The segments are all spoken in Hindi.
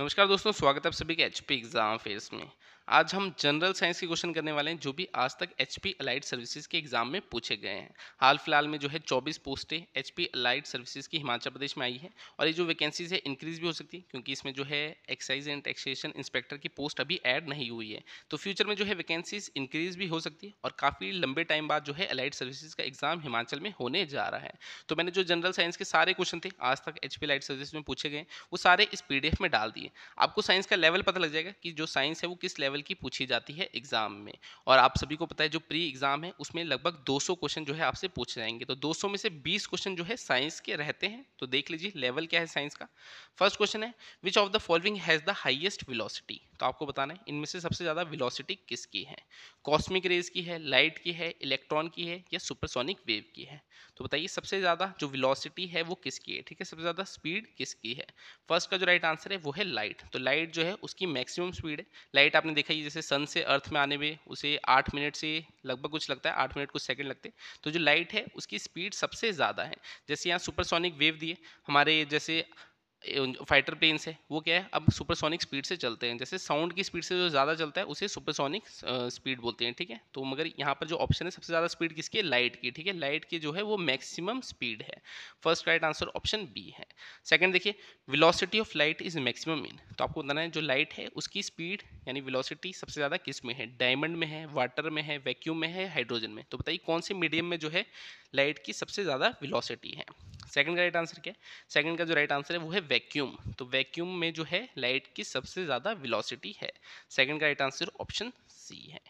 नमस्कार दोस्तों स्वागत है आप सभी के एच एग्ज़ाम फेस में आज हम जनरल साइंस के क्वेश्चन करने वाले हैं जो भी आज तक एच पी अलाइड सर्विसेज के एग्जाम में पूछे गए हैं हाल फिलहाल में जो है 24 पोस्टें एच पी अलाइड सर्विसेज की हिमाचल प्रदेश में आई है और ये जो वैकेंसीज है इंक्रीज भी हो सकती है क्योंकि इसमें जो है एक्साइज एंड टैक्सेशन इंस्पेक्टर की पोस्ट अभी ऐड नहीं हुई है तो फ्यूचर में जो है वैकेंसीज इंक्रीज भी हो सकती है और काफ़ी लंबे टाइम बाद जो है अलाइड सर्विसेज का एग्जाम हिमाचल में होने जा रहा है तो मैंने जो जनरल साइंस के सारे क्वेश्चन थे आज तक एच पी अलाइड सर्विस में पूछे गए वो सारे इस पी में डाल दिए आपको साइंस का लेवल पता लग जाएगा कि जो साइंस है वो किस लेवल लेवल की पूछी जाती है एग्ज़ाम में और आप सभी को पता है जो प्री एग्ज़ाम है उसमें लगभग 200 क्वेश्चन जो है आपसे पूछे जाएंगे तो 200 में से 20 क्वेश्चन जो है साइंस के रहते हैं तो देख लीजिए लेवल क्या है साइंस का फर्स्ट क्वेश्चन है which of the following has the highest velocity तो आपको बताना है इनमें से सबसे ज़्यादा विलोसिटी किसकी है कॉस्मिक रेज की है लाइट की है इलेक्ट्रॉन की है या सुपरसोनिक वेव की है तो बताइए सबसे ज़्यादा जो विलोसिटी है वो किसकी है ठीक है सबसे ज़्यादा स्पीड किसकी है फर्स्ट का जो राइट आंसर है वो है लाइट तो लाइट जो है उसकी मैक्सिमम स्पीड है लाइट आपने देखा ये जैसे सन से अर्थ में आने में उसे आठ मिनट से लगभग कुछ लगता है आठ मिनट कुछ सेकंड लगते हैं तो जो लाइट है उसकी स्पीड सबसे ज़्यादा है जैसे यहाँ सुपरसोनिक वेव दिए हमारे जैसे फाइटर प्लेन है वो क्या है अब सुपरसोनिक स्पीड से चलते हैं जैसे साउंड की स्पीड से जो ज़्यादा चलता है उसे सुपरसोनिक स्पीड बोलते हैं ठीक है तो मगर यहाँ पर जो ऑप्शन है सबसे ज़्यादा स्पीड किसकी है लाइट की ठीक है लाइट की जो है वो मैक्सिमम स्पीड है first right answer option B है सेकेंड देखिए velocity of light is maximum in तो आपको बताना है जो लाइट है उसकी स्पीड यानी विलोसिटी सबसे ज़्यादा किस में है डायमंड में है वाटर में है वैक्यूम में है हाइड्रोजन में तो बताइए कौन से मीडियम में जो है लाइट की सबसे ज़्यादा विलोसिटी है सेकंड का राइट आंसर क्या है सेकंड का जो राइट आंसर है वो है वैक्यूम तो वैक्यूम में जो है लाइट की सबसे ज़्यादा विलोसिटी है सेकंड का राइट आंसर ऑप्शन सी है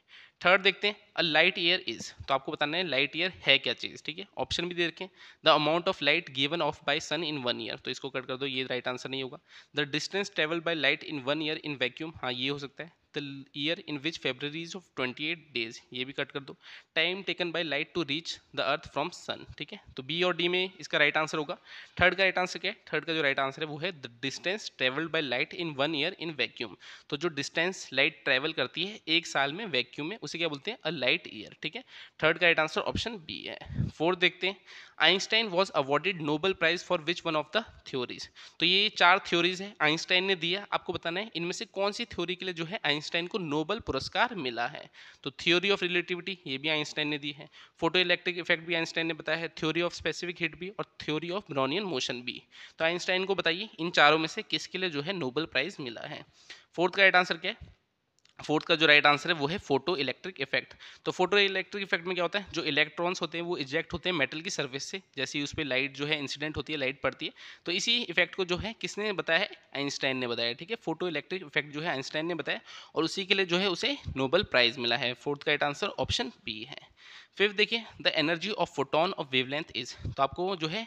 थर्ड देखते हैं अ लाइट ईयर इज तो आपको बताना है लाइट ईयर है क्या चीज़ ठीक है ऑप्शन भी दे रखें the amount of light given off by sun in one year तो इसको कट कर दो ये राइट आंसर नहीं होगा the distance travel by light in one year in vacuum हाँ ये हो सकता है the year in which February is of eight days ये भी कट कर दो time taken by light to reach the earth from sun ठीक है तो बी और डी में इसका राइट आंसर होगा थर्ड का राइट आंसर क्या है थर्ड का जो राइट आंसर है वो है the distance travelled by light in one year in vacuum तो जो डिस्टेंस लाइट ट्रेवल करती है एक साल में वैक्यूम में उसे क्या बोलते हैं अ लाइट ईयर ठीक है थर्ड का राइट आंसर ऑप्शन बी है फोर्थ देखते हैं Einstein was awarded Nobel prize for which one of the theories तो ये चार थ्योरीज है आइंस्टाइन ने दिया आपको बताना है इनमें से कौन सी थ्योरी के लिए जो है आइंस्टाइन आइंस्टाइन को नोबल पुरस्कार मिला है तो थ्योरी ऑफ रिलेटिविटी ये भी आइंस्टाइन ने दी है फोटो इलेक्ट्रिक इफेक्ट भी आइंस्टाइन ने बताया है थ्योरी ऑफ स्पेसिफिक हिट भी और थ्योरी ऑफ ब्रॉनियन मोशन भी तो आइंस्टाइन को बताइए इन चारों में से किसके लिए जो है नोबल प्राइज़ मिला है फोर्थ का राइट आंसर क्या है फोर्थ का जो राइट right आंसर है वो है फोटो इलेक्ट्रिक इफेक्ट तो फोटो इलेक्ट्रिक इफेक्ट में क्या होता है जो इलेक्ट्रॉन्स होते हैं वो इजेक्ट होते हैं मेटल की सर्विस से जैसे उस पर लाइट जो है इंसिडेंट होती है लाइट पड़ती है तो इसी इफेक्ट को जो है किसने बताया है आइंस्टाइन ने बताया ठीक है फोटो इलेक्ट्रिक इफेक्ट जो है आइंस्टाइन ने बताया और उसी के लिए जो है उसे नोबल प्राइज मिला है फोर्थ का राइट आंसर ऑप्शन बी है फिफ्थ देखिए the energy of photon of wavelength is तो आपको जो है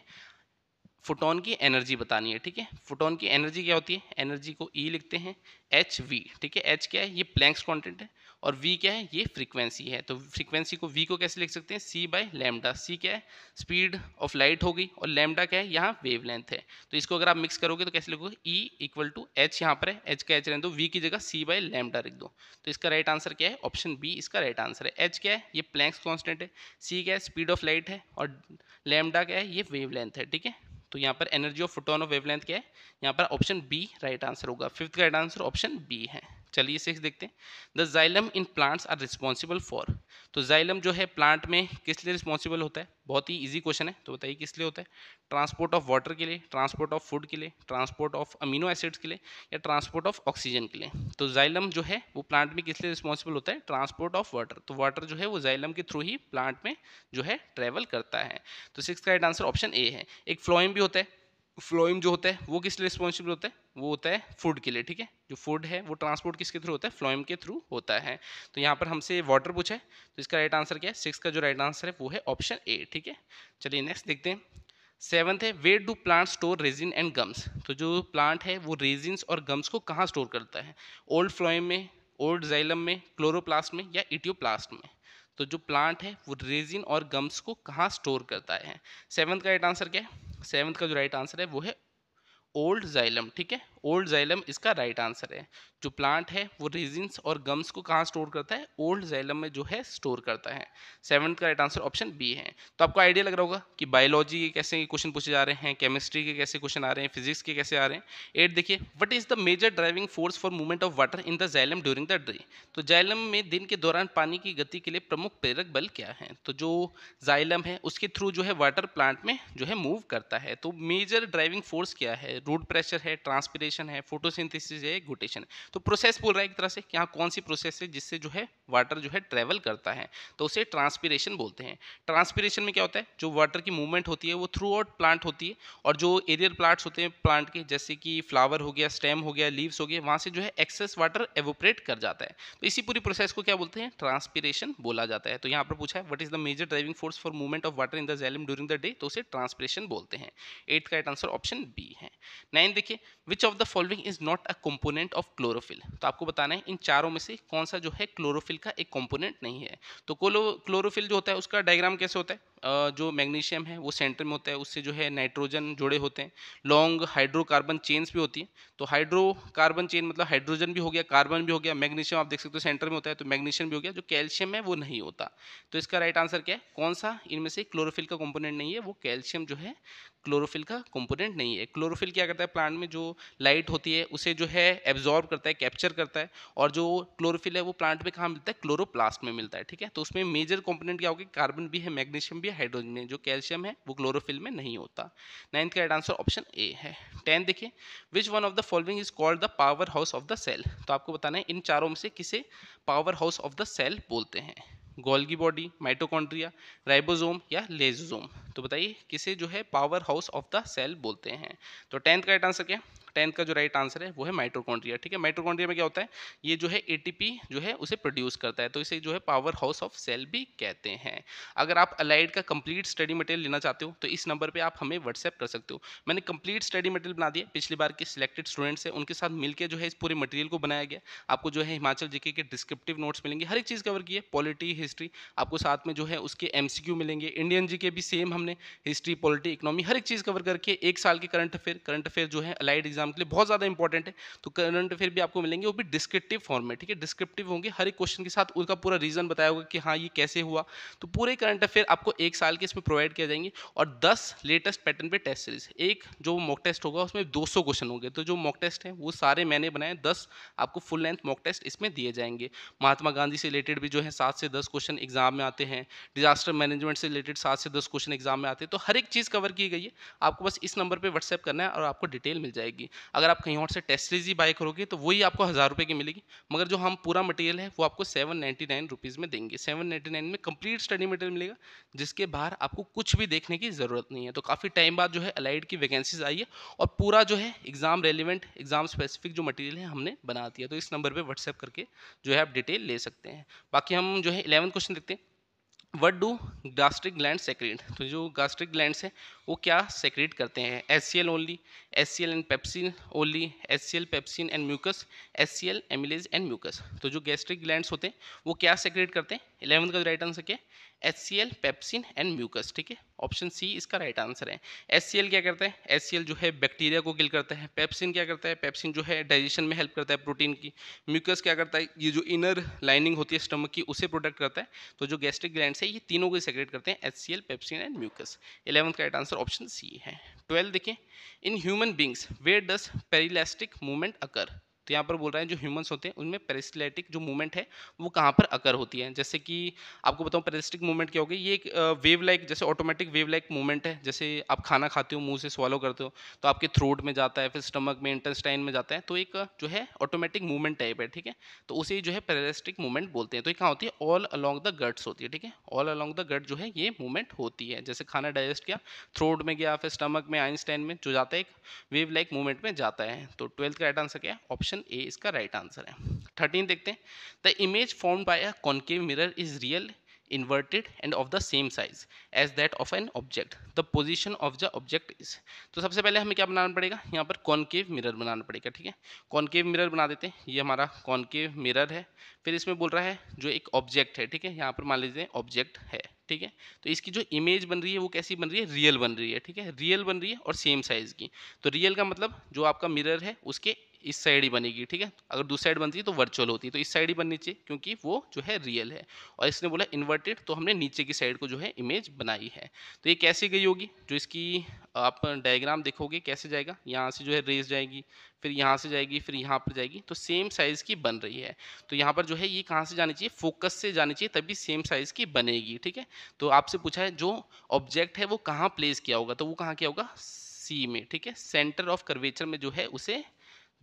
फोटोन की एनर्जी बतानी है ठीक है फोटोन की एनर्जी क्या होती है एनर्जी को ई e लिखते हैं एच वी ठीक है एच क्या है ये प्लैंक्स कॉन्टेंट है और वी क्या है ये फ्रीक्वेंसी है तो फ्रीक्वेंसी को वी को कैसे लिख सकते हैं सी बाय लेमडा सी क्या है स्पीड ऑफ लाइट होगी और लेमडा क्या है यहाँ वेव लेंथ है तो इसको अगर आप मिक्स करोगे तो कैसे लिखोगे ई इक्वल टू एच यहाँ पर है एच का एच रहने दो वी की जगह सी बाय लेमडा लिख दो तो इसका राइट आंसर क्या है ऑप्शन बी इसका राइट आंसर है एच क्या है ये प्लैंक्स कॉन्स्टेंट है सी क्या है स्पीड ऑफ लाइट है और लेमडा क्या है ये वेव लेंथ है ठीक है तो यहाँ पर energy of photon of wavelength क्या है यहाँ पर ऑप्शन बी राइट आंसर होगा फिफ्थ का राइट आंसर ऑप्शन बी है चलिए सिक्स देखते हैं the xylem in plants are responsible for तो जाइलम जो है प्लांट में किस लिए रिस्पॉन्सिबल होता है बहुत ही ईजी क्वेश्चन है तो बताइए किस लिए होता है ट्रांसपोर्ट ऑफ वाटर के लिए ट्रांसपोर्ट ऑफ फूड के लिए ट्रांसपोर्ट ऑफ अमीनो एसिड्स के लिए या ट्रांसपोर्ट ऑफ ऑक्सीजन के लिए तो जाइलम जो है वो प्लांट में किस लिए रिस्पॉन्सिबल होता है ट्रांसपोर्ट ऑफ वाटर तो वाटर जो है वो जाइलम के थ्रू ही प्लांट में जो है ट्रेवल करता है तो सिक्स का राइट आंसर ऑप्शन ए है एक फ्लोइम भी होता है फ्लोइम जो होता है वो किस लिए रिस्पॉन्सिबल होता है वो होता है फूड के लिए ठीक है जो फूड है वो ट्रांसपोर्ट किसके थ्रू होता है फ्लोइम के थ्रू होता है तो यहाँ पर हमसे वाटर पूछा है तो इसका राइट आंसर क्या है सिक्स का जो राइट आंसर है वो है ऑप्शन ए ठीक है चलिए नेक्स्ट देखते हैं सेवन्थ है where do plant store resin and gums तो जो प्लांट है वो रेजिन्स और गम्स को कहाँ स्टोर करता है ओल्ड फ्लोइम में ओल्ड जाइलम में क्लोरोप्लास्ट में या इटियोप्लास्ट में तो जो प्लांट है वो रेजिन और गम्स को कहाँ स्टोर करता है सेवन्थ का राइट आंसर क्या है सेवन्थ का जो राइट आंसर है वो है ओल्ड जाइलम ठीक है ओल्ड जैलम इसका राइट right आंसर है जो प्लांट है वो रेजिन्स और गम्स को कहाँ स्टोर करता है ओल्ड जैलम में जो है स्टोर करता है सेवन्थ का राइट आंसर ऑप्शन बी है तो आपको आइडिया लग रहा होगा कि बायोलॉजी के कैसे क्वेश्चन पूछे जा रहे हैं केमिस्ट्री के कैसे क्वेश्चन आ रहे हैं फिजिक्स के कैसे आ रहे हैं एट देखिए what is the major driving force for movement of water in the xylem during the day तो जैलम में दिन के दौरान पानी की गति के लिए प्रमुख प्रेरक बल क्या है तो जो जैलम है उसके थ्रू जो है वाटर प्लांट में जो है मूव करता है तो मेजर ड्राइविंग फोर्स क्या है रूट प्रेशर है ट्रांसपीरेशन ऑक्सीडेशन है फोटोसिंथेसिस है गोटेशन तो प्रोसेस बोल रहा है एक तरह से कि हाँ कौन सी प्रोसेस है जिससे जो है वाटर जो है ट्रेवल करता है तो उसे ट्रांसपीरेशन बोलते हैं ट्रांसपीरेशन में क्या होता है जो वाटर की मूवमेंट होती है वो थ्रू आउट प्लांट होती है और जो एरियल प्लांट्स होते हैं प्लांट के जैसे कि फ्लावर हो गया स्टेम हो गया लीव्स हो गए वहाँ से जो है एक्सेस वाटर एवोपरेट कर जाता है तो इसी पूरी प्रोसेस को क्या बोलते हैं ट्रांसपीरेशन बोला जाता है तो यहाँ पर पूछा है what is the major driving force for movement of water in the xylem during the day तो उसे ट्रांसपीरेशन बोलते हैं एट का आंसर ऑप्शन बी है नाइन देखिए which of the the following is not a component of chlorophyll तो आपको बताना है इन चारों में से कौन सा जो है क्लोरोफिल का एक कंपोनेंट नहीं है तो क्लोरोफिल जो होता है उसका डायग्राम कैसे होता है जो मैग्नीशियम है वो सेंटर में होता है उससे जो है नाइट्रोजन जुड़े होते हैं लॉन्ग हाइड्रोकार्बन चेन्स भी होती हैं तो हाइड्रोकार्बन चेन मतलब हाइड्रोजन भी हो गया कार्बन भी हो गया मैग्नीशियम आप देख सकते हो सेंटर में होता है तो मैग्नीशियम भी हो गया जो कैल्शियम है वो नहीं होता तो इसका राइट आंसर क्या है कौन सा इनमें से क्लोरोफिल का कॉम्पोनेंट नहीं है वो कैल्शियम जो है क्लोरोफिल का कंपोनेंट नहीं है क्लोरोफिल क्या करता है प्लांट में जो लाइट होती है उसे जो है एब्जॉर्ब करता है कैप्चर करता है और जो क्लोरोफिल है वो प्लांट में कहाँ मिलता है क्लोरोप्लास्ट में मिलता है ठीक है तो उसमें मेजर कंपोनेंट क्या होगा कार्बन भी है मैग्नीशियम भी है हाइड्रोजन है जो कैल्शियम है वो क्लोरोफिल में नहीं होता नाइन्थ का आंसर ऑप्शन ए है टेंथ देखिए which one of the following is called the power house of the cell तो आपको बताना है इन चारों में से किसे power house of the cell बोलते हैं गोल्गी बॉडी माइटोकॉन्ड्रिया राइबोसोम या लेजोजोम तो बताइए किसे जो है power house of the cell बोलते हैं तो टेंथ का राइट आंसर क्या टेंथ का जो राइट आंसर है वो है माइट्रोकॉन्ड्रिया ठीक है माइट्रोकॉन्ड्रिया में क्या होता है ये जो है एटीपी जो है उसे प्रोड्यूस करता है तो इसे जो है पावर हाउस ऑफ सेल भी कहते हैं अगर आप अलाइड का कंप्लीट स्टडी मटेरियल लेना चाहते हो तो इस नंबर पर आप हमें व्हाट्सएप कर सकते हो मैंने कंप्लीट स्टडी मटेरियल बना दिया पिछली बार के सिलेक्टेड स्टूडेंट्स हैं उनके साथ मिलकर जो है इस पूरे मटेरियल को बनाया गया आपको जो है हिमाचल जीके के डिस्क्रिप्टिव नोट्स मिलेंगे हर एक चीज़ कवर की है पॉलिटी हिस्ट्री आपको साथ में जो है उसके एम मिलेंगे इंडियन जी के भी सेम हमने हिस्ट्री पॉलिटी इकोनॉमी हर एक चीज़ कवर करके एक साल के करंट अफेयर करंट अफेयर जो है अलाइड एग्जाम एग्जाम के लिए बहुत ज़्यादा इंपॉर्टेंट है तो करंट अफेयर भी आपको मिलेंगे वो भी डिस्क्रिप्टिव फॉर्म में ठीक है डिस्क्रिप्टिव होंगे हर एक क्वेश्चन के साथ उनका पूरा रीज़न बताया होगा कि हाँ ये कैसे हुआ तो पूरे करंट अफेयर आपको एक साल के इसमें प्रोवाइड किया जाएंगे और दस लेटेस्ट पैटर्न पर टेस्ट सीरीज एक जो मॉक टेस्ट होगा उसमें सौ क्वेश्चन होंगे तो जो मॉक टेस्ट है वो सारे मैंने बनाए दस आपको फुल लेंथ मॉक टेस्ट इसमें दिए जाएंगे महात्मा गांधी से रिलेटेड भी जो है सात से दस क्वेश्चन एग्जाम में आते हैं डिजास्टर मैनेजमेंट से रिलेटेड सात से दस क्वेश्चन एग्जाम में आते हैं तो हर एक चीज़ कवर की गई है आपको बस इस नंबर पर व्हाट्सएप करना है और आपको डिटेल मिल जाएगी अगर आप कहीं और से टेस्ट सीरीज ही बाई करोगे तो वही आपको हज़ार रुपये की मिलेगी मगर जो हम पूरा मटेरियल है वो आपको सेवन नाइन्टी नाइन रुपीज़ में देंगे सेवन नाइन्टी नाइन में कंप्लीट स्टडी मटेरियल मिलेगा जिसके बाहर आपको कुछ भी देखने की ज़रूरत नहीं है तो काफ़ी टाइम बाद जो है अलाइड की वैकेंसीज आई है और पूरा जो है एग्ज़ाम रेलिवेंट एग्ज़ाम स्पेसिफिक जो मटेरियल है हमने बना दिया तो इस नंबर पर व्हाट्सएप करके जो है आप डिटेल ले सकते हैं बाकी हम जो है इलेवन क्वेश्चन देखते हैं what do gastric gland secrete तो जो गास्ट्रिक ग्लैंड है वो क्या सेक्रेट करते हैं S C L only S C L and pepsin only S C L pepsin and mucus S C L amylase and mucus तो जो गैस्ट्रिक ग्लैंड होते हैं वो क्या सेक्रेट करते हैं इलेवंथ का जो राइट आंसर क्या H C L pepsin and mucus ठीक है ऑप्शन सी इसका राइट आंसर है एस सी एल क्या करता है एस सी एल जो है बैक्टीरिया को किल करता है पेप्सिन क्या करता है पेप्सिन जो है डाइजेशन में हेल्प करता है प्रोटीन की म्यूकस क्या करता है ये जो इनर लाइनिंग होती है स्टमक की उसे प्रोटेक्ट करता है तो जो गैस्ट्रिक ग्लैंड है ये तीनों को सेक्रेट करते हैं H C L pepsin and mucus eleventh का राइट आंसर ऑप्शन सी है ट्वेल्थ देखें in human beings where does peristaltic movement occur तो यहाँ पर बोल रहा है जो ह्यूमन्स होते हैं उनमें पेरिस्टलेटिक जो मूवमेंट है वो कहाँ पर अकर होती है जैसे कि आपको बताऊँ पेरिस्टिक मूवमेंट क्या होगी ये एक वेव लाइक जैसे ऑटोमेटिक वेव लाइक मूवमेंट है जैसे आप खाना खाते हो मुंह से स्वालो करते हो तो आपके थ्रोट में जाता है फिर स्टमक में इंटेस्टाइन में जाता है तो एक जो है ऑटोमेटिक मूवमेंट टाइप है ठीक है तो उसे जो है पेरिस्टिक मूवमेंट बोलते हैं तो ये कहाँ होती है ऑल अलॉन्ग द गट्स होती है ठीक है ऑल अलॉन्ग द गट जो है ये मूवमेंट होती है जैसे खाना डाइजेस्ट किया थ्रोट में गया फिर स्टमक में आइंस्टाइन में जो जाता है एक वेव लाइक मूवमेंट में जाता है तो ट्वेल्थ का राइट आंसर क्या है ऑप्शन ऑप्शन ए इसका राइट आंसर है थर्टीन देखते हैं the image form by a concave mirror is real inverted and of the same size as that of an object the position of the object is तो सबसे पहले हमें क्या बनाना पड़ेगा यहाँ पर कॉनकेव मिरर बनाना पड़ेगा ठीक है कॉनकेव मिरर बना देते हैं ये हमारा कॉनकेव मिरर है फिर इसमें बोल रहा है जो एक ऑब्जेक्ट है ठीक है यहाँ पर मान लीजिए ऑब्जेक्ट है ठीक है तो इसकी जो इमेज बन रही है वो कैसी बन रही है रियल बन रही है ठीक है रियल बन रही है और सेम साइज़ की तो रियल का मतलब जो आपका मिरर है उसके इस साइड ही बनेगी ठीक है अगर दूसरी साइड बनती है तो वर्चुअल होती तो इस साइड ही बननी चाहिए क्योंकि वो जो है रियल है और इसने बोला इन्वर्टेड तो हमने नीचे की साइड को जो है इमेज बनाई है तो ये कैसे गई होगी जो इसकी आप डायग्राम देखोगे कैसे जाएगा यहाँ से जो है रेस जाएगी फिर यहाँ से जाएगी फिर यहाँ पर जाएगी तो सेम साइज़ की बन रही है तो यहाँ पर जो है ये कहाँ से जानी चाहिए फोकस से जानी चाहिए तभी सेम साइज़ की बनेगी ठीक है तो आपसे पूछा है जो ऑब्जेक्ट है वो कहाँ प्लेस किया होगा तो वो कहाँ किया होगा सी में ठीक है सेंटर ऑफ कर्वेचर में जो है उसे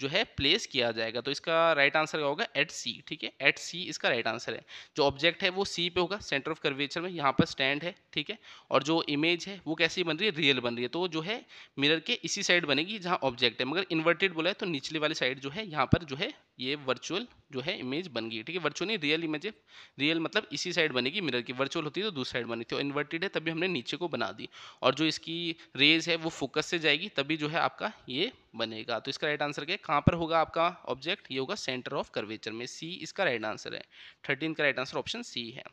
जो है प्लेस किया जाएगा तो इसका राइट आंसर क्या होगा एट सी ठीक है एट सी इसका राइट आंसर है जो ऑब्जेक्ट है वो सी पे होगा सेंटर ऑफ कर्वेचर में यहाँ पर स्टैंड है ठीक है और जो इमेज है वो कैसी बन रही है रियल बन रही है तो जो है मिरर के इसी साइड बनेगी जहाँ ऑब्जेक्ट है मगर इन्वर्टेड बोला है तो निचली वाली साइड जो है यहाँ पर जो है ये वर्चुअल जो है इमेज बन गई ठीक है वर्चुअल नहीं रियल इमेज है रियल मतलब इसी साइड बनेगी मिरर की वर्चुअल होती है तो दूसरी साइड बनी थी और इन्वर्टेड है तभी हमने नीचे को बना दी और जो इसकी रेज है वो फोकस से जाएगी तभी जो है आपका ये बनेगा तो इसका राइट आंसर क्या कहाँ पर होगा आपका ऑब्जेक्ट ये होगा सेंटर ऑफ कर्वेचर में सी इसका राइट आंसर है थर्टीन का राइट आंसर ऑप्शन सी है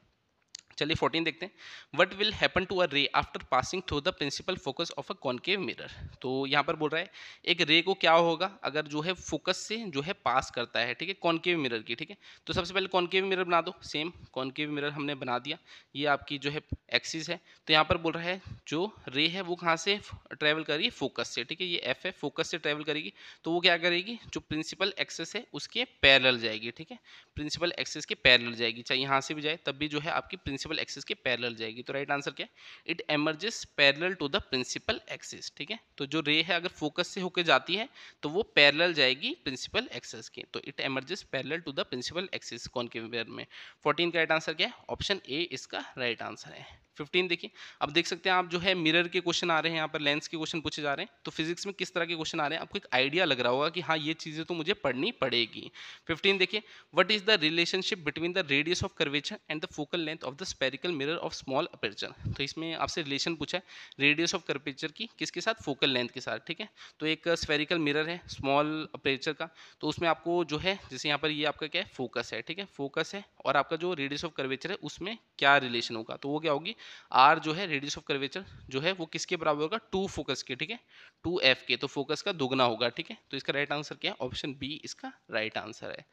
चलिए फोर्टीन देखते हैं what will happen to a ray after passing through the principal focus of a concave mirror तो यहाँ पर बोल रहा है एक रे को क्या होगा अगर जो है फोकस से जो है पास करता है ठीक है कॉन्केव मिरर की ठीक है तो सबसे पहले कॉन्केव मिरर बना दो सेम कॉन्केव मिरर हमने बना दिया ये आपकी जो है एक्सिस है तो यहाँ पर बोल रहा है जो रे है वो कहाँ से ट्रेवल करेगी फोकस से ठीक है ये एफ है फोकस से ट्रेवल करेगी तो वो क्या करेगी जो प्रिंसिपल एक्सेस है उसके पैरल जाएगी ठीक है प्रिंसिपल एक्सेस के पैरल जाएगी चाहे यहाँ से भी जाए तब भी जो है आपकी प्रिंसिपल प्रिंसिपल एक्सिस के पैरेलल जाएगी तो राइट आंसर क्या है it emerges parallel to the principal axis ठीक है तो जो रे है अगर फोकस से होकर जाती है तो वो पैरेलल जाएगी प्रिंसिपल एक्सिस के तो it emerges parallel to the principal axis कौन के में फोर्टीन का राइट आंसर क्या है ऑप्शन ए इसका राइट आंसर है फिफ्टीन देखिए अब देख सकते हैं आप जो है मिरर के क्वेश्चन आ रहे हैं यहाँ पर लेंस के क्वेश्चन पूछे जा रहे हैं तो फिजिक्स में किस तरह के क्वेश्चन आ रहे हैं आपको एक आइडिया लग रहा होगा कि हाँ ये चीज़ें तो मुझे पढ़नी पड़ेगी फिफ्टीन देखिए what is the relationship between the radius of curvature and the focal length of the spherical mirror of small aperture तो इसमें आपसे रिलेशन पूछा है रेडियस ऑफ कर्वेचर की किसके साथ फोकल लेंथ के साथ ठीक है तो एक स्पेरिकल मिररर है स्मॉल अपर्चर का तो उसमें आपको जो है जैसे यहाँ पर ये आपका क्या है फोकस है ठीक है फोकस है और आपका जो रेडियस ऑफ कर्वेचर है उसमें क्या रिलेशन होगा तो वो क्या होगी आर जो है रेडियस ऑफ कर्वेचर जो है वो किसके बराबर होगा टू फोकस के ठीक है टू एफ के तो फोकस का दोगुना होगा ठीक है तो इसका राइट आंसर क्या है ऑप्शन बी इसका राइट आंसर है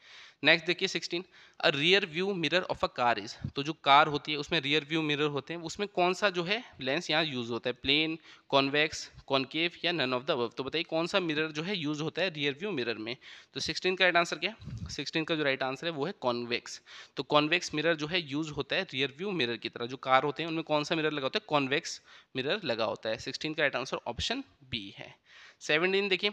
नेक्स्ट देखिए sixteen a rear view mirror of a car is तो जो कार होती है उसमें रियर व्यू मिरर होते हैं उसमें कौन सा जो है लेंस यहाँ यूज होता है प्लेन कॉन्वेक्स कॉन्केव या नन ऑफ द अब तो बताइए कौन सा मिरर जो है यूज होता है रियर व्यू मिरर में तो सिक्सटीन का राइट आंसर क्या है सिक्सटीन का जो राइट आंसर है वो है कॉन्वेक्स तो कॉन्वेक्स मिरर जो है यूज होता है रियर व्यू मिरर की तरह जो कार होते हैं उनमें में कौन सा मिरर लगा होता है कॉन्वेक्स मिरर लगा होता है सिक्सटीन का राइट आंसर ऑप्शन बी है सेवनटीन देखिए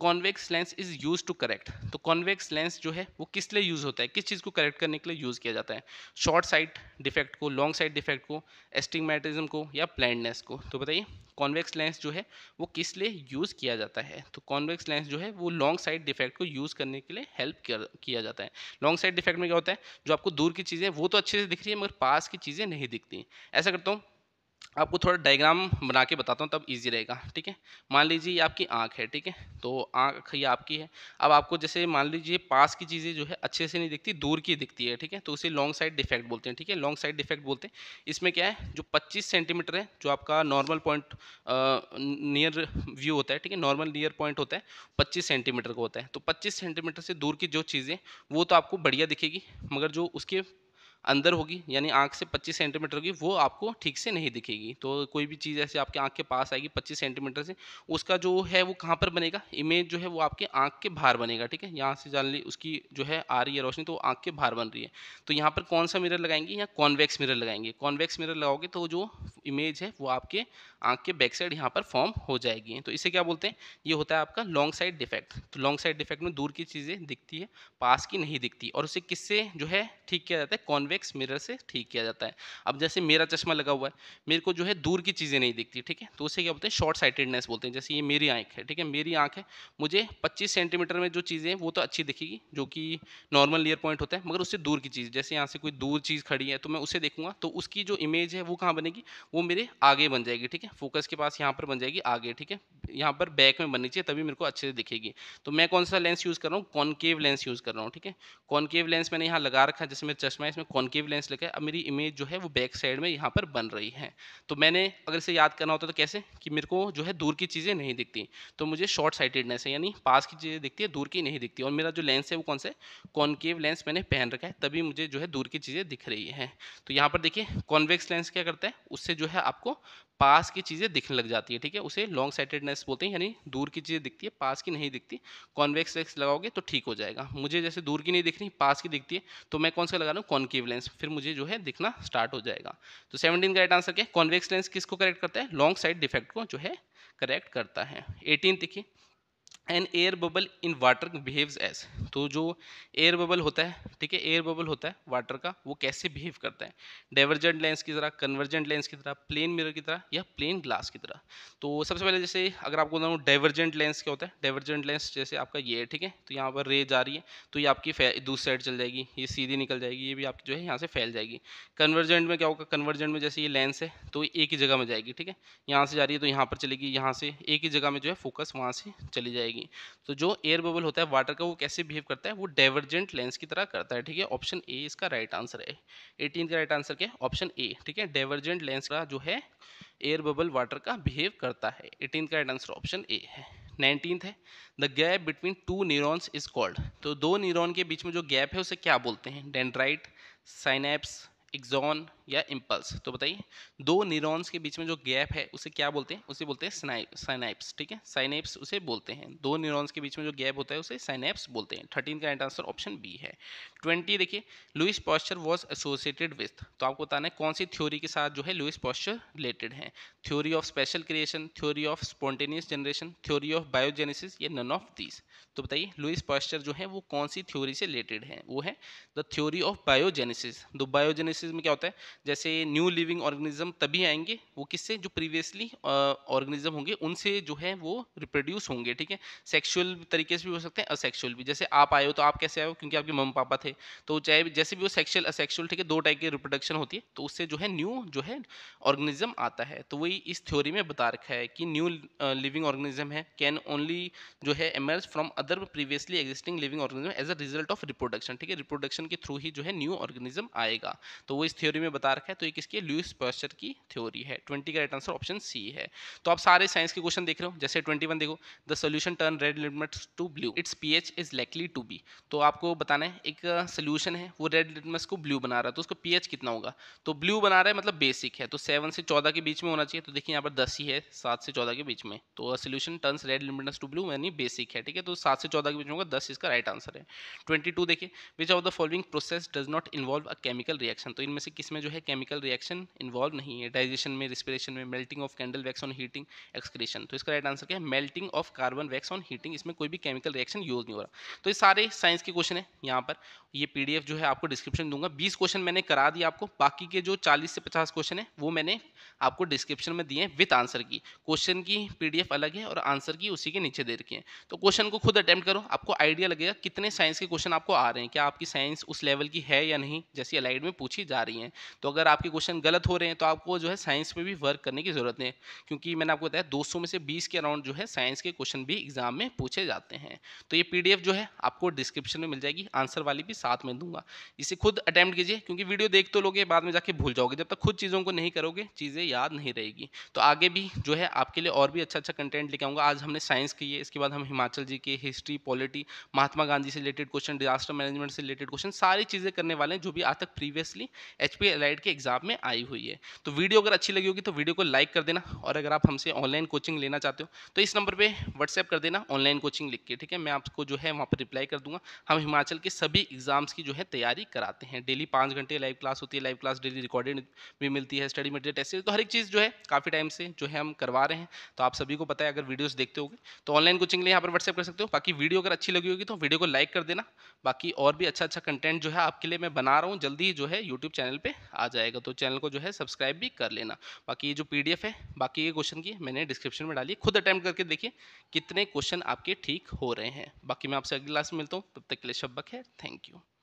convex lens is use to correct तो कॉन्वेक्स लेंस जो है वो किस लिए यूज़ होता है किस चीज़ को करेक्ट करने के लिए यूज़ किया जाता है शॉर्ट साइड डिफेक्ट को लॉन्ग साइड डिफेक्ट को एस्टिगमेटिज्म को या ब्लाइंडनेस को तो बताइए कॉन्वेक्स लेंस जो है वो किस लिए यूज़ किया जाता है तो कॉन्वेक्स लेंस जो है वो लॉन्ग साइड डिफेक्ट को यूज़ करने के लिए हेल्प किया जाता है लॉन्ग साइड डिफेक्ट में क्या होता है जो आपको दूर की चीज़ें वो तो अच्छे से दिख रही है मगर पास की चीज़ें नहीं दिखती ऐसा करता हूँ आपको थोड़ा डायग्राम बना के बताता हूँ तब इजी रहेगा ठीक है मान लीजिए ये आपकी आँख है ठीक है तो आँख ये आपकी है अब आपको जैसे मान लीजिए पास की चीज़ें जो है अच्छे से नहीं दिखती दूर की दिखती है ठीक है तो उसे लॉन्ग साइड डिफेक्ट बोलते हैं ठीक है लॉन्ग साइड डिफेक्ट बोलते हैं इसमें क्या है जो पच्चीस सेंटीमीटर है जो आपका नॉर्मल पॉइंट नियर व्यू होता है ठीक है नॉर्मल नियर पॉइंट होता है पच्चीस सेंटीमीटर का होता है तो पच्चीस सेंटीमीटर से दूर की जो चीज़ें वो तो आपको बढ़िया दिखेगी मगर जो उसके अंदर होगी यानी आँख से 25 सेंटीमीटर की वो आपको ठीक से नहीं दिखेगी तो कोई भी चीज़ ऐसे आपके आँख के पास आएगी 25 सेंटीमीटर से उसका जो है वो कहाँ पर बनेगा इमेज जो है वो आपके आँख के बाहर बनेगा ठीक है यहाँ से जान ली उसकी जो है आ रही है रोशनी तो आँख के बाहर बन रही है तो यहाँ पर कौन सा मिरर लगाएंगे या कॉन्वेक्स मिरर लगाएंगे कॉन्वेक्स मिरर लगाओगे तो जो इमेज है वो आपके आँख के बैक साइड यहाँ पर फॉर्म हो जाएगी तो इसे क्या बोलते हैं ये होता है आपका लॉन्ग साइड डिफेक्ट तो लॉन्ग साइड डिफेक्ट में दूर की चीज़ें दिखती है पास की नहीं दिखती और उसे किससे जो है ठीक किया जाता है कॉन्वेक्स कॉन्वेक्स मिरर से ठीक किया जाता है अब जैसे मेरा चश्मा लगा हुआ है मेरे को जो है दूर की चीज़ें नहीं दिखती ठीक है तो उसे क्या बोलते हैं शॉर्ट साइटेडनेस बोलते हैं जैसे ये मेरी आँख है ठीक है मेरी आँख है मुझे पच्चीस सेंटीमीटर में जो चीज़ें हैं वो तो अच्छी दिखेगी जो कि नॉर्मल लेयर पॉइंट होता है मगर उससे दूर की चीज़ जैसे यहाँ से कोई दूर चीज़ खड़ी है तो मैं उसे देखूंगा तो उसकी जो इमेज है वो कहाँ बनेगी वो मेरे आगे बन जाएगी ठीक है फोकस के पास यहाँ पर बन जाएगी आगे ठीक है यहाँ पर बैक में बननी चाहिए तभी मेरे को अच्छे से दिखेगी तो मैं कौन सा लेंस यूज़ कर रहा हूँ कॉनकेव लेंस यूज़ कर रहा हूँ ठीक है कॉनकेव लेंस मैंने यहाँ लगा रखा है जैसे मेरा चश्मा है इसमें कॉन कॉन्केव लेंस लेकर अब मेरी इमेज जो है वो बैक साइड में यहाँ पर बन रही है तो मैंने अगर इसे याद करना होता तो कैसे कि मेरे को जो है दूर की चीज़ें नहीं दिखती तो मुझे शॉर्ट साइटेडनेस है यानी पास की चीज़ें दिखती है दूर की नहीं दिखती और मेरा जो लेंस है वो कौन सा है कॉन्केव लेंस मैंने पहन रखा है तभी मुझे जो है दूर की चीज़ें दिख रही हैं तो यहाँ पर देखिए कॉन्वेक्स लेंस क्या करता है उससे जो है आपको पास की चीज़ें दिखने लग जाती है ठीक है उसे लॉन्ग साइटेडनेस बोलते हैं यानी दूर की चीज़ें दिखती है पास की नहीं दिखती कॉन्वेक्स लेंस लगाओगे तो ठीक हो जाएगा मुझे जैसे दूर की नहीं दिख रही पास की दिखती है तो मैं कौन सा लगा रहा हूँ कॉन्केव लेंस फिर मुझे जो है दिखना स्टार्ट हो जाएगा तो सेवनटीन का राइट आंसर क्या कॉन्वेक्स लेंस किसको करेक्ट करता है लॉन्ग साइड डिफेक्ट को जो है करेक्ट करता है एटीन देखिए an air bubble in water behaves as तो जो एयर बबल होता है ठीक है एयर बबल होता है वाटर का वो कैसे बिहेव करता है डाइवर्जेंट लेंस की तरह कन्वर्जेंट लेंस की तरह प्लेन मिरर की तरह या प्लेन ग्लास की तरह तो सबसे पहले जैसे अगर आपको बताऊँ डाइवर्जेंट लेंस क्या होता है डाइवर्जेंट लेंस जैसे आपका ये है ठीक है तो यहाँ पर रे जा रही है तो ये आपकी दूसरी साइड चल जाएगी ये सीधी निकल जाएगी ये भी आपकी जो है यहाँ से फैल जाएगी कन्वर्जेंट में क्या होगा कन्वर्जेंट में जैसे ये लेंस है तो एक ही जगह में जाएगी ठीक है यहाँ से जा रही है तो यहाँ पर चलेगी यहाँ से एक ही जगह में जो है फोकस वहाँ से चली जाएगी जाएगी तो जो एयर बबल होता है वाटर का वो कैसे बिहेव करता है वो डाइवर्जेंट लेंस की तरह करता है ठीक है ऑप्शन ए इसका राइट आंसर है एटीन का राइट आंसर क्या है ऑप्शन ए ठीक है डाइवर्जेंट लेंस का जो है एयर बबल वाटर का बिहेव करता है एटीन का राइट आंसर ऑप्शन ए है नाइनटीन है the gap between two neurons is called तो दो न्यूरोन के बीच में जो गैप है उसे क्या बोलते हैं डेंड्राइट साइनेप्स एक्जॉन या इम्पल्स तो बताइए दो न्यूरॉन्स के बीच में जो गैप है उसे क्या बोलते हैं उसे बोलते हैं साइनाइप्स ठीक है साइनाइप्स उसे बोलते हैं दो न्यूरॉन्स के बीच में जो गैप होता है उसे साइनाइप्स बोलते हैं थर्टीन का राइट आंसर ऑप्शन बी है ट्वेंटी देखिए Louis Pasteur was associated with तो आपको बताना है कौन सी थ्योरी के साथ जो है लुइस पॉस्चर रिलेटेड है theory of special creation theory of spontaneous generation theory of biogenesis या नन ऑफ दीज तो बताइए लुइस पॉस्चर जो है वो कौन सी थ्योरी से रिलेटेड है वो है द थ्योरी ऑफ बायोजेनेसिस दो बायोजेनेसिस स्पीसीज में क्या होता है जैसे न्यू लिविंग ऑर्गेनिज्म तभी आएंगे वो किससे जो प्रीवियसली ऑर्गेनिज्म uh, होंगे उनसे जो है वो रिप्रोड्यूस होंगे ठीक है सेक्सुअल तरीके से भी हो सकते हैं असेक्सुअल भी जैसे आप आए हो तो आप कैसे आए हो क्योंकि आपके मम्मी पापा थे तो चाहे जैसे भी वो सेक्शुअल असेक्शुअल ठीक है दो टाइप की रिप्रोडक्शन होती है तो उससे जो है न्यू जो है ऑर्गेनिज्म आता है तो वही इस थ्योरी में बता रखा है कि न्यू लिविंग ऑर्गेनिज्म है कैन ओनली जो है emerge from other previously existing living organism as a result of reproduction ठीक है रिप्रोडक्शन के थ्रू ही जो है न्यू ऑर्गेनिज्म आएगा तो तो वो इस थ्योरी में बता रखा है तो ये किसकी लुइस पर्चर की थ्योरी है ट्वेंटी का राइट आंसर ऑप्शन सी है तो आप सारे साइंस के क्वेश्चन देख रहे हो जैसे ट्वेंटी वन देखो the solution turn red litmus to blue its P H is likely to be तो आपको बताना है एक सोल्यूशन uh, है वो रेड लिटमस को ब्लू बना रहा है तो उसका पी कितना होगा तो ब्लू बना रहा है मतलब बेसिक है तो सेवन से चौदह के बीच में होना चाहिए तो देखिए यहाँ पर दस ही है सात से चौदह के बीच में तो solution turn red litmus to blue यानी बेसिक है ठीक है तो सात से चौदह के बीच में होगा दस इसका राइट आंसर है ट्वेंटी देखिए which of the following process does not involve a chemical reaction तो इनमें से किस में जो है केमिकल रिएक्शन इन्वॉल्व नहीं है डाइजेशन में रिस्पिरेशन में melting of candle wax on heating excretion तो इसका राइट आंसर क्या है melting of carbon wax on heating इसमें कोई भी केमिकल रिएक्शन यूज नहीं हो रहा तो ये सारे साइंस के क्वेश्चन है यहाँ पर ये पी जो है आपको डिस्क्रिप्शन दूंगा बीस क्वेश्चन मैंने करा दिया आपको बाकी के जो चालीस से पचास क्वेश्चन है वो मैंने आपको डिस्क्रिप्शन में दिए हैं विथ आंसर की क्वेश्चन की पी अलग है और आंसर की उसी के नीचे दे रखी है तो क्वेश्चन को खुद अटैम्प्ट करो आपको आइडिया लगेगा कितने साइंस के क्वेश्चन आपको आ रहे हैं क्या आपकी साइंस उस लेवल की है या नहीं जैसी अलाइड में पूछी भी जा रही हैं तो अगर आपके क्वेश्चन गलत हो रहे हैं तो आपको जो है साइंस में भी वर्क करने की ज़रूरत है क्योंकि मैंने आपको बताया दो में से बीस के अराउंड जो है साइंस के क्वेश्चन भी एग्जाम में पूछे जाते हैं तो ये पी जो है आपको डिस्क्रिप्शन में मिल जाएगी आंसर वाली भी साथ में दूंगा इसे खुद अटैम्प्ट कीजिए क्योंकि वीडियो देख तो लोगे बाद में जाके भूल जाओगे जब तक खुद चीज़ों को नहीं करोगे चीज़ें याद नहीं रहेगी तो आगे भी जो है आपके लिए और भी अच्छा अच्छा कंटेंट लेके आऊँगा आज हमने साइंस की है इसके बाद हम हिमाचल जी के हिस्ट्री पॉलिटी महात्मा गांधी से रिलेटेड क्वेश्चन डिजास्टर मैनेजमेंट से रिलेटेड क्वेश्चन सारी चीज़ें करने वाले हैं जो भी आज तक प्रीवियसली एच पी एलाइड के एग्जाम में आई हुई है तो वीडियो अगर अच्छी लगी होगी तो वीडियो को लाइक कर देना और अगर आप हमसे ऑनलाइन कोचिंग लेना चाहते हो तो इस नंबर पर व्हाट्सएप कर देना ऑनलाइन कोचिंग लिख के ठीक है मैं आपको जो है वहाँ पर रिप्लाई कर दूंगा हम हिमाचल के सभी एग्जाम्स की जो है तैयारी कराते हैं डेली पाँच घंटे लाइव क्लास होती है लाइव क्लास डेली रिकॉर्डेड भी मिलती है स्टडी मटेरियल टेस्ट तो हर एक चीज़ जो है काफ़ी टाइम से जो है हम करवा रहे हैं तो आप सभी को पता है अगर वीडियोस देखते होगे तो ऑनलाइन कोचिंग लिए यहाँ पर व्हाट्सएप कर सकते हो बाकी वीडियो अगर अच्छी लगी होगी तो वीडियो को लाइक कर देना बाकी और भी अच्छा अच्छा कंटेंट जो है आपके लिए मैं बना रहा हूँ जल्दी जो है यूट्यूब यूट्यूब चैनल पे आ जाएगा तो चैनल को जो है सब्सक्राइब भी कर लेना बाकी ये जो पी है बाकी ये क्वेश्चन की मैंने डिस्क्रिप्शन में डाली खुद अटैम्प्ट करके देखिए कितने क्वेश्चन आपके ठीक हो रहे हैं बाकी मैं आपसे अगली क्लास में मिलता हूँ तब तक के लिए शब्बक है थैंक यू